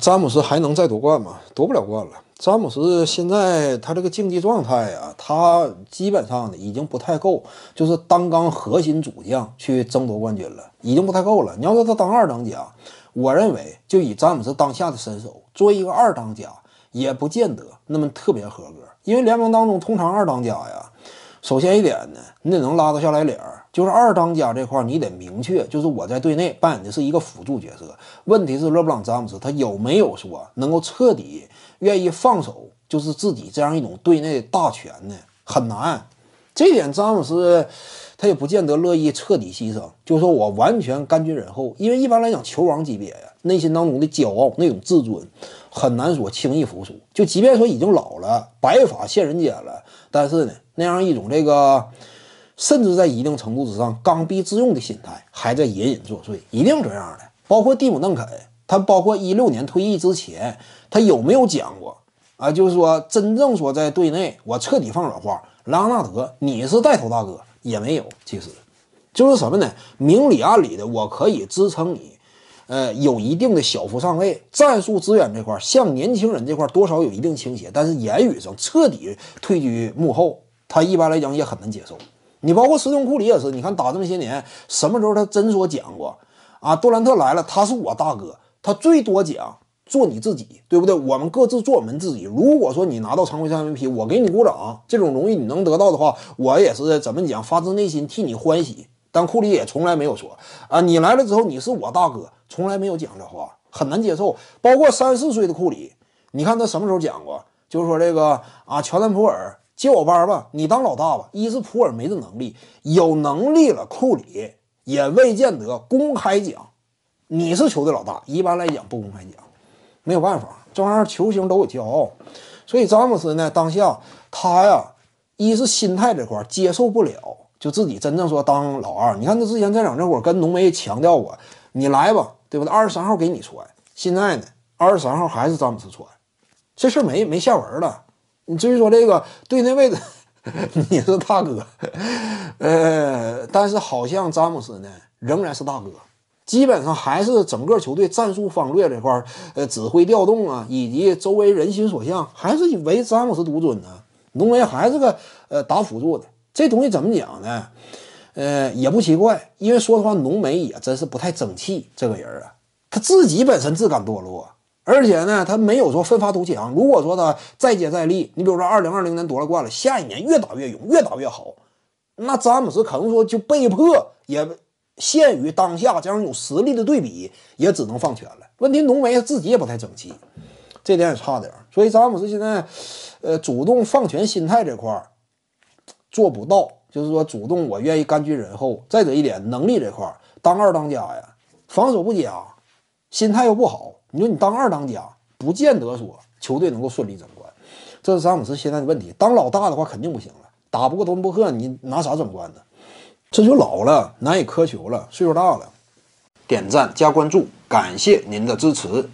詹姆斯还能再夺冠吗？夺不了冠了。詹姆斯现在他这个竞技状态呀，他基本上呢已经不太够，就是当刚核心主将去争夺冠军了，已经不太够了。你要说他当二当家，我认为就以詹姆斯当下的身手，作为一个二当家也不见得那么特别合格，因为联盟当中通常二当家呀。首先一点呢，你得能拉得下来脸儿，就是二当家这块儿，你得明确，就是我在队内扮演的是一个辅助角色。问题是，勒布朗·詹姆斯他有没有说能够彻底愿意放手，就是自己这样一种队内的大权呢？很难。这点詹姆斯，他也不见得乐意彻底牺牲。就说我完全甘居人后，因为一般来讲，球王级别呀，内心当中的骄傲那种自尊，很难说轻易服输。就即便说已经老了，白发现人间了，但是呢，那样一种这个，甚至在一定程度之上刚愎自用的心态还在隐隐作祟，一定这样的。包括蒂姆·邓肯，他包括一六年退役之前，他有没有讲过啊？就是说，真正说在队内，我彻底放软话。莱昂纳德，你是带头大哥也没有，其实就是什么呢？明里暗里的我可以支撑你，呃，有一定的小幅上位，战术资源这块儿，像年轻人这块儿多少有一定倾斜，但是言语上彻底退居幕后，他一般来讲也很难接受。你包括斯通库里也是，你看打这么些年，什么时候他真说讲过啊？杜兰特来了，他是我大哥，他最多讲。做你自己，对不对？我们各自做我们自己。如果说你拿到常规赛 MVP，我给你鼓掌，这种荣誉你能得到的话，我也是怎么讲，发自内心替你欢喜。但库里也从来没有说啊，你来了之后，你是我大哥，从来没有讲这话，很难接受。包括三四岁的库里，你看他什么时候讲过？就是说这个啊，乔丹普尔接我班吧，你当老大吧。一是普尔没这能力，有能力了，库里也未见得公开讲你是球队老大。一般来讲，不公开讲。没有办法，这玩意儿球星都有骄傲，所以詹姆斯呢，当下他呀，一是心态这块儿接受不了，就自己真正说当老二。你看他之前在场那会儿跟浓眉强调过，你来吧，对不对？二十三号给你穿。现在呢，二十三号还是詹姆斯穿，这事儿没没下文了。你至于说这个对那位置 你是大哥，呃，但是好像詹姆斯呢仍然是大哥。基本上还是整个球队战术方略这块儿，呃，指挥调动啊，以及周围人心所向，还是以唯詹姆斯独尊呢。浓眉还是个呃打辅助的，这东西怎么讲呢？呃，也不奇怪，因为说实话，浓眉也真是不太争气。这个人啊，他自己本身自甘堕落，而且呢，他没有说奋发图强。如果说他再接再厉，你比如说二零二零年夺了冠了，下一年越打越勇，越打越好，那詹姆斯可能说就被迫也。限于当下，这样有实力的对比也只能放权了。问题浓眉自己也不太争气，这点也差点。所以詹姆斯现在，呃，主动放权心态这块儿做不到，就是说主动我愿意甘居人后。再者一点，能力这块儿当二当家呀，防守不佳，心态又不好。你说你当二当家，不见得说球队能够顺利争冠。这是詹姆斯现在的问题。当老大的话肯定不行了，打不过东布克，你拿啥争冠呢？这就老了，难以苛求了。岁数大了，点赞加关注，感谢您的支持。